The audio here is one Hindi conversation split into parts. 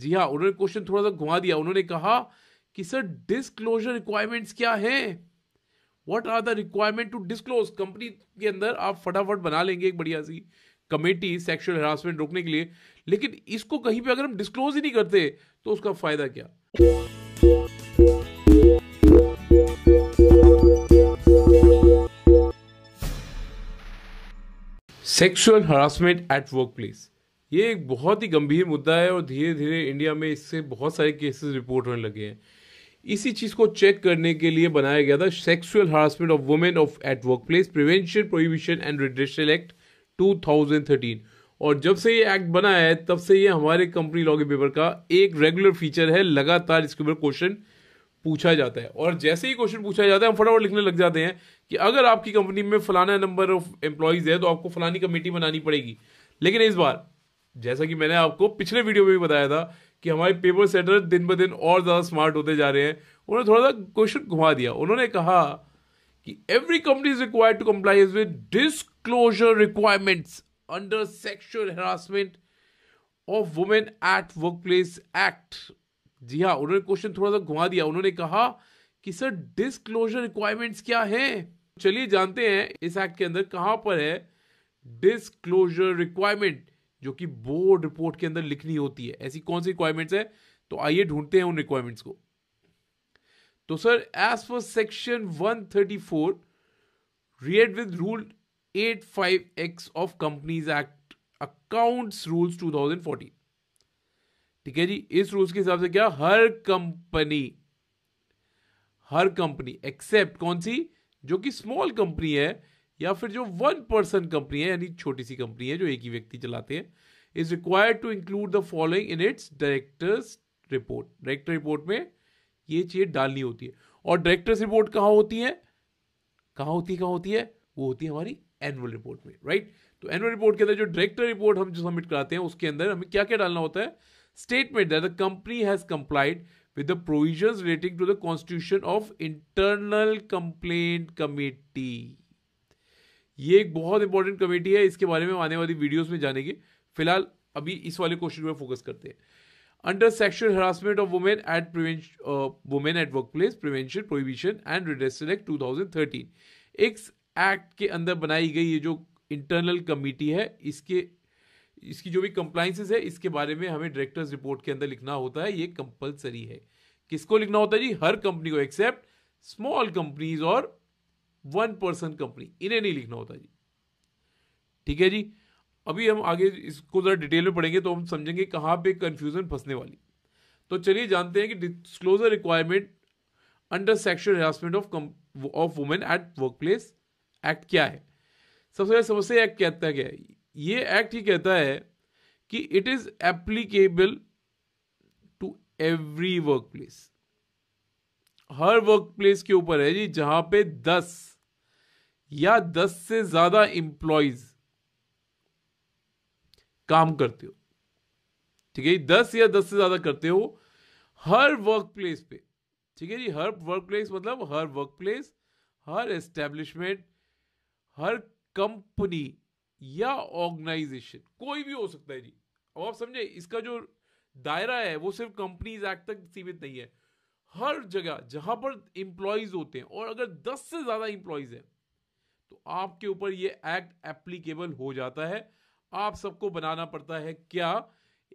जी हाँ उन्होंने क्वेश्चन थोड़ा सा घुमा दिया उन्होंने कहा कि सर डिस्क्लोजर रिक्वायरमेंट्स क्या है what are the requirement to disclose company के अंदर आप फटाफट बना लेंगे एक बढ़िया सी कमेटी सेक्शुअल हरासमेंट रोकने के लिए लेकिन इसको कहीं पे अगर हम डिस्क्लोज ही नहीं करते तो उसका फायदा क्या sexual harassment at work place ये एक बहुत ही गंभीर मुद्दा है और धीरे धीरे इंडिया में इससे बहुत सारे केसेस रिपोर्ट होने लगे हैं इसी चीज़ को चेक करने के लिए बनाया गया था sexual harassment of women of at work place prevention prohibition and redressal act 2013 और जब से ये एक्ट बना है तब से ये हमारे कंपनी लॉगे पेपर का एक रेगुलर फीचर है लगातार इसके ऊपर क्वेश्चन पूछा जाता है और जैसे ही क्वेश्चन पूछा जाता है हम फटाफट लिखने लग जाते हैं कि अगर आपकी कंपनी में फलाना नंबर ऑफ एम्प्लॉयज़ है तो आपको फलानी कमेटी बनानी पड़ेगी लेकिन इस बार जैसा कि मैंने आपको पिछले वीडियो में भी बताया था कि हमारे पेपर सेटर दिन ब दिन और ज़्यादा स्मार्ट होते जा रहे हैं उन्होंने थोड़ा सा क्वेश्चन घुमा दिया उन्होंने कहा कि every company is required to comply with disclosure requirements under sexual harassment of women at work place act जी हाँ उन्होंने क्वेश्चन थोड़ा सा घुमा दिया उन्होंने कहा कि सर डिस्क्लोजर रिक्वायरमेंट्स क्या है चलिए जानते हैं इस एक्ट के अंदर कहाँ पर है डिस्क्लोजर रिक्वायरमेंट जो कि बोर्ड रिपोर्ट के अंदर लिखनी होती है ऐसी कौन सी रिक्वायरमेंट्स है तो आइए ढूंढते हैं उन रिक्वायरमेंट्स को तो सर एज पर section 134 thirty four read with rule eight five X of companies act accounts rules 2014 ठीक है जी इस रूल्स के हिसाब से क्या हर कंपनी हर कंपनी एक्सेप्ट कौन सी जो कि स्मॉल कंपनी है या फिर जो वन पर्सन कंपनी है यानी छोटी सी कंपनी है जो एक ही व्यक्ति चलाते हैं is required to include the following in its directors report director report में ये चीज़ डालनी होती है और डायरेक्टर्स रिपोर्ट कहाँ होती है कहाँ होती है कहाँ होती है वो होती है हमारी एनुअल रिपोर्ट में राइट तो एनुअल रिपोर्ट के अंदर जो डायरेक्टर रिपोर्ट हम जो सबमिट कराते हैं उसके अंदर हमें क्या क्या डालना होता है statement that the company has complied with the provisions relating to the constitution of internal complaint committee ये एक बहुत इंपॉर्टेंट कमेटी है इसके बारे में आने वाली वीडियोस में जानेंगे फिलहाल अभी इस वाले क्वेश्चन पर फोकस करते हैं under sexual harassment of women at women at work place prevention prohibition and redressal act 2013 एक एक्ट के अंदर बनाई गई ये जो इंटरनल कमेटी है इसके इसकी जो भी कंप्लाइंसेस है इसके बारे में हमें डायरेक्टर्स रिपोर्ट के अंदर लिखना होता है ये कंपलसरी है किसको लिखना होता है जी हर कंपनी को एक्सेप्ट स्मॉल कंपनीज और वन पर्सन कंपनी इन्हें नहीं लिखना होता जी ठीक है जी अभी हम आगे इसको ज़रा डिटेल में पढ़ेंगे तो हम समझेंगे कहाँ पे कन्फ्यूज़न फंसने वाली तो चलिए जानते हैं कि disclosure requirement under sexual harassment of of women at work place act क्या है सबसे पहले समस्या एक्ट कहता है क्या है ये एक्ट ही कहता है कि it is applicable to every work place हर वर्क प्लेस के ऊपर है जी जहां पे दस या दस से ज्यादा इंप्लॉयज काम करते हो ठीक है दस या दस से ज्यादा करते हो हर वर्क प्लेस पे ठीक है जी हर वर्क प्लेस मतलब हर वर्क प्लेस हर एस्टेब्लिशमेंट हर कंपनी या ऑर्गेनाइजेशन कोई भी हो सकता है जी अब आप समझे इसका जो दायरा है वो सिर्फ कंपनीज एक्ट तक सीमित नहीं है हर जगह जहां पर इंप्लॉयज होते हैं और अगर दस से ज्यादा इंप्लॉयज हैं तो आपके ऊपर ये एक्ट एप्लीकेबल हो जाता है आप सबको बनाना पड़ता है क्या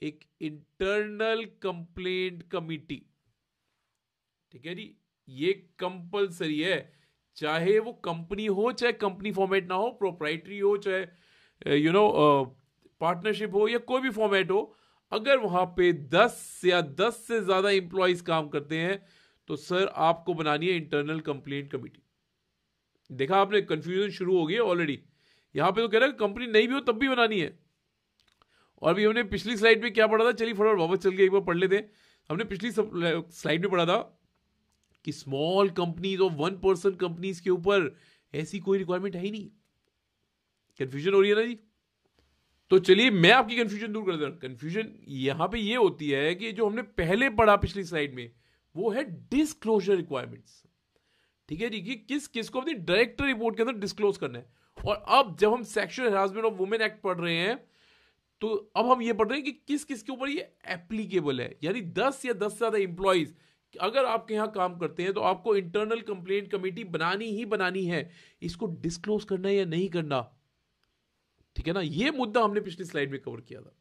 एक इंटरनल कंप्लेंट कमिटी ठीक है जी ये कंपलसरी है चाहे वो कंपनी हो चाहे कंपनी फॉर्मेट ना हो प्रोप्राइटरी हो चाहे यू नो पार्टनरशिप हो या कोई भी फॉर्मेट हो अगर वहां पे 10 या 10 से ज्यादा इंप्लॉयज काम करते हैं तो सर आपको बनानी है इंटरनल कंप्लेंट कमिटी देखा आपने कंफ्यूजन शुरू हो गई ऑलरेडी यहां पे तो कह रहा है कंपनी नहीं भी हो तब भी बनानी है और अभी हमने पिछली स्लाइड में क्या पढ़ा था चलिए फटाफट वापस चल के एक बार पढ़ लेते हैं हमने पिछली स्लाइड में पढ़ा था कि स्मॉल कंपनीज और वन पर्सन कंपनीज के ऊपर ऐसी कोई रिक्वायरमेंट है ही नहीं कंफ्यूजन हो रही है ना जी तो चलिए मैं आपकी कंफ्यूजन दूर कर देता हूं कंफ्यूजन यहां पे ये होती है कि जो हमने पहले पढ़ा पिछली स्लाइड में वो है डिस्क्लोजर रिक्वायरमेंट्स ठीक है जी कि किस किस को अपनी डायरेक्ट रिपोर्ट के अंदर डिस्क्लोज करना है और अब जब हम sexual harassment of women act पढ़ रहे हैं तो अब हम ये पढ़ रहे हैं कि किस किस के ऊपर ये एप्लीकेबल है यानी दस या दस से ज़्यादा इंप्लॉयज अगर आपके यहाँ काम करते हैं तो आपको इंटरनल कंप्लेन कमेटी बनानी ही बनानी है इसको डिस्क्लोज करना है या नहीं करना ठीक है ना ये मुद्दा हमने पिछली स्लाइड में कवर किया था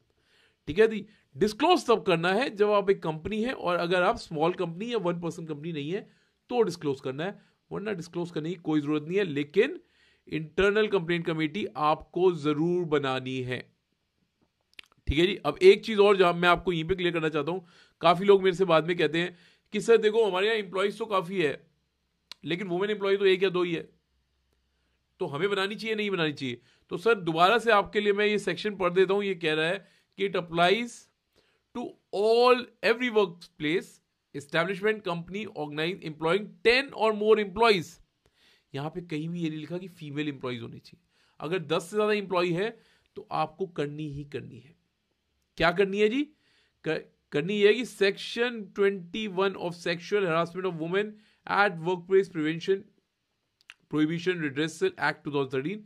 ठीक है जी डिस्क्लोज तब करना है जब आप एक कंपनी है और अगर आप स्मॉल कंपनी या वन पर्सन कंपनी नहीं है तो डिस्क्लोज करना है वरना डिस्क्लोज करने की कोई ज़रूरत नहीं है लेकिन इंटरनल कंप्लेंट कमेटी आपको ज़रूर बनानी है ठीक है जी अब एक चीज़ और जहां मैं आपको यहीं पे क्लियर करना चाहता हूं काफ़ी लोग मेरे से बाद में कहते हैं कि सर देखो हमारे यहाँ इंप्लॉइज तो काफ़ी है लेकिन वुमेन एम्प्लॉय तो एक या दो ही है तो हमें बनानी चाहिए नहीं बनानी चाहिए तो सर दोबारा से आपके लिए मैं ये सेक्शन पढ़ देता हूं ये कह रहा है कि it applies to all every work place establishment company organise employing ten or more employees यहाँ पे कहीं भी ये नहीं लिखा कि फीमेल एम्प्लॉयज होनी चाहिए अगर दस से ज़्यादा इंप्लॉय है तो आपको करनी ही करनी है क्या करनी है जी कर, करनी है कि section twenty one of sexual harassment of women at work place prevention prohibition redressal act two thousand thirteen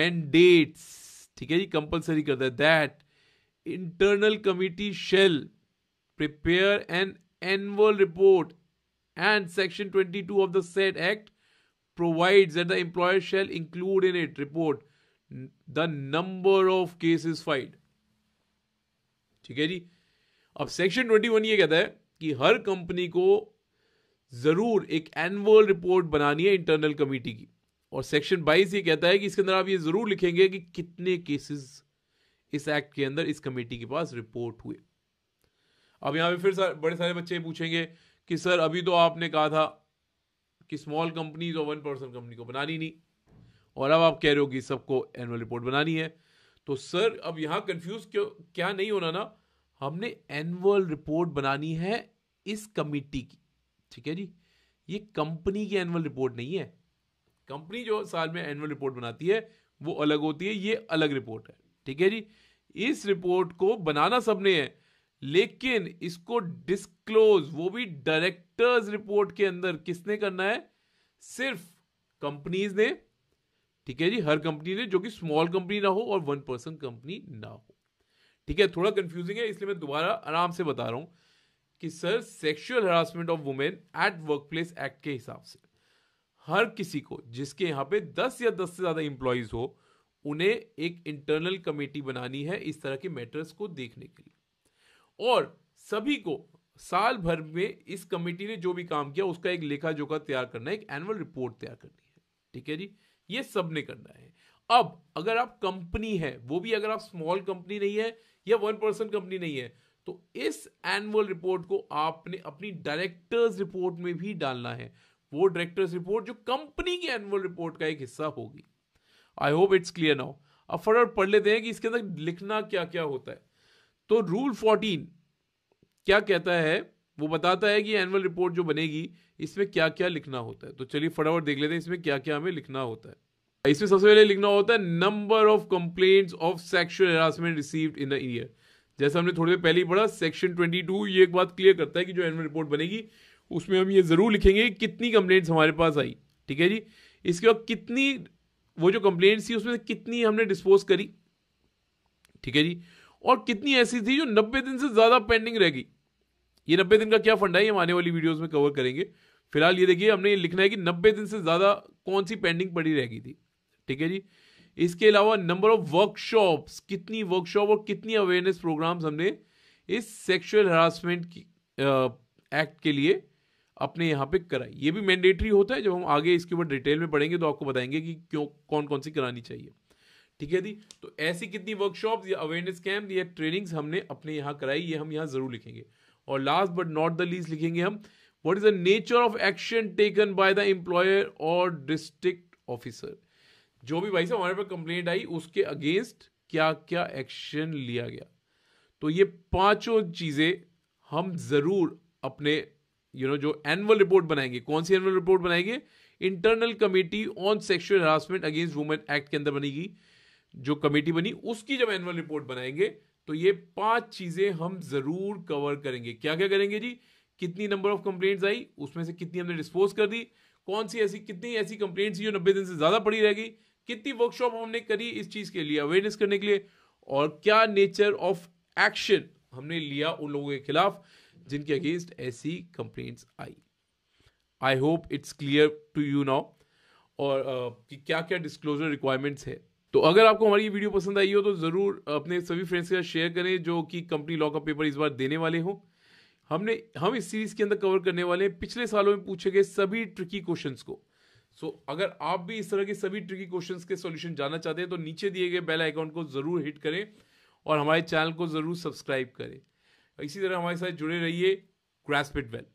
mandates ठीक है जी कंपल्सरी करता है that internal committee shall prepare and annual report and section 22 of the said act provides that the employer shall include in it report the number of cases filed ठीक है जी अब सेक्शन 21 ये कहता है कि हर कंपनी को जरूर एक एनुअल रिपोर्ट बनानी है इंटरनल कमेटी की और सेक्शन 22 ये कहता है कि इसके अंदर आप ये जरूर लिखेंगे कि कितने केसेस इस एक्ट के अंदर इस कमेटी के पास रिपोर्ट हुए अब यहाँ पे फिर सर बड़े सारे बच्चे पूछेंगे कि सर अभी तो आपने कहा था कि स्मॉल कंपनीज और वन पर्सन कंपनी को बनानी नहीं और अब आप कह रहे हो कि सबको एनुअल रिपोर्ट बनानी है तो सर अब यहाँ कंफ्यूज क्यों क्या नहीं होना ना हमने एनुअल रिपोर्ट बनानी है इस कमिटी की ठीक है जी ये कंपनी की एनुअल रिपोर्ट नहीं है कंपनी जो साल में एनुअल रिपोर्ट बनाती है वो अलग होती है ये अलग रिपोर्ट है ठीक है जी इस रिपोर्ट को बनाना सबने है लेकिन इसको डिस्क्लोज वो भी डायरेक्टर्स रिपोर्ट के अंदर किसने करना है सिर्फ कंपनीज ने ठीक है जी हर कंपनी ने जो कि स्मॉल कंपनी ना हो और वन पर्सन कंपनी ना हो ठीक है थोड़ा कंफ्यूजिंग है इसलिए मैं दोबारा आराम से बता रहा हूं कि sir sexual harassment of women at work place act के हिसाब से हर किसी को जिसके यहां पे दस या दस से ज़्यादा इंप्लॉयज हो उन्हें एक इंटरनल कमेटी बनानी है इस तरह के मैटर्स को देखने के लिए और सभी को साल भर में इस कमेटी ने जो भी काम किया उसका एक लेखा जोखा तैयार करना है एक एनुअल रिपोर्ट तैयार करनी है ठीक है जी ये सब ने करना है अब अगर आप कंपनी है वो भी अगर आप स्मॉल कंपनी नहीं है या वन पर्सन कंपनी नहीं है तो इस एनुअल रिपोर्ट को आपने अपनी डायरेक्टर्स रिपोर्ट में भी डालना है वो डायरेक्टर्स रिपोर्ट जो कंपनी की एनुअल रिपोर्ट का एक हिस्सा होगी I hope it's clear now अब फटाफट पढ़ लेते हैं कि इसके अंदर लिखना क्या क्या होता है तो रूल फोर्टीन क्या कहता है वो बताता है कि एनुअल रिपोर्ट जो बनेगी इसमें क्या क्या लिखना होता है तो चलिए फटाफट देख लेते हैं इसमें क्या क्या हमें लिखना होता है इसमें सबसे पहले लिखना होता है number of complaints of sexual harassment received in year जैसा हमने थोड़ी देर पहले ही पढ़ा सेक्शन 22 ये एक बात क्लियर करता है कि जो एनुअल रिपोर्ट बनेगी उसमें हम ये ज़रूर लिखेंगे कितनी कंप्लेंट्स हमारे पास आई ठीक है जी इसके बाद कितनी वो जो कंप्लेंट्स थी उसमें कितनी हमने डिस्पोज करी ठीक है जी और कितनी ऐसी थी जो नब्बे दिन से ज़्यादा पेंडिंग रह गई ये नब्बे दिन का क्या फंडा है हम आने वाली वीडियोस में कवर करेंगे फिलहाल ये देखिए हमने ये लिखना है कि नब्बे दिन से ज़्यादा कौन सी पेंडिंग पड़ी रह गई थी ठीक है जी इसके अलावा नंबर ऑफ वर्कशॉप्स कितनी वर्कशॉप और कितनी अवेयरनेस प्रोग्राम्स हमने इस सेक्सुअल हरासमेंट की एक्ट के लिए अपने यहाँ पे कराई ये भी मैंडेटरी होता है जब हम आगे इसके ऊपर डिटेल में पढ़ेंगे तो आपको बताएंगे कि क्यों कौन कौन सी करानी चाहिए ठीक है जी तो ऐसी कितनी वर्कशॉप या अवेयरनेस कैंप या ट्रेनिंग्स हमने अपने यहाँ कराई ये हम यहाँ जरूर लिखेंगे और last but not the least लिखेंगे हम what is the nature of action taken by the employer और डिस्ट्रिक्ट ऑफिसर जो भी भाई साहब हमारे पर कंप्लेंट आई उसके अगेंस्ट क्या क्या एक्शन लिया गया तो ये पांचों चीजें हम जरूर अपने यू you नो know, जो एनुअल रिपोर्ट बनाएंगे कौन सी एनुअल रिपोर्ट बनाएंगे internal committee on sexual harassment against women act के अंदर बनेगी जो कमेटी बनी उसकी जब एनुअल रिपोर्ट बनाएंगे तो ये पांच चीजें हम जरूर कवर करेंगे क्या क्या करेंगे जी कितनी नंबर ऑफ कंप्लेंट्स आई उसमें से कितनी हमने डिस्पोज कर दी कौन सी ऐसी कितनी ऐसी कंप्लेंट्स जो नब्बे दिन से ज्यादा पड़ी रहेगी कितनी वर्कशॉप हमने करी इस चीज के लिए अवेयरनेस करने के लिए और क्या नेचर ऑफ एक्शन हमने लिया उन लोगों के खिलाफ जिनके अगेंस्ट ऐसी कंप्लेंट्स आई I hope it's clear to you now और uh, कि क्या क्या डिस्क्लोजर रिक्वायरमेंट्स है तो अगर आपको हमारी ये वीडियो पसंद आई हो तो ज़रूर अपने सभी फ्रेंड्स के साथ शेयर करें जो कि कंपनी लॉ का पेपर इस बार देने वाले हों हमने हम इस सीरीज़ के अंदर कवर करने वाले हैं पिछले सालों में पूछे गए सभी ट्रिकी क्वेश्चंस को सो so, अगर आप भी इस तरह के सभी ट्रिकी क्वेश्चंस के सॉल्यूशन जानना चाहते हैं तो नीचे दिए गए बेल आइकॉन को ज़रूर हिट करें और हमारे चैनल को ज़रूर सब्सक्राइब करें इसी तरह हमारे साथ जुड़े रहिए क्रैसपिट वेल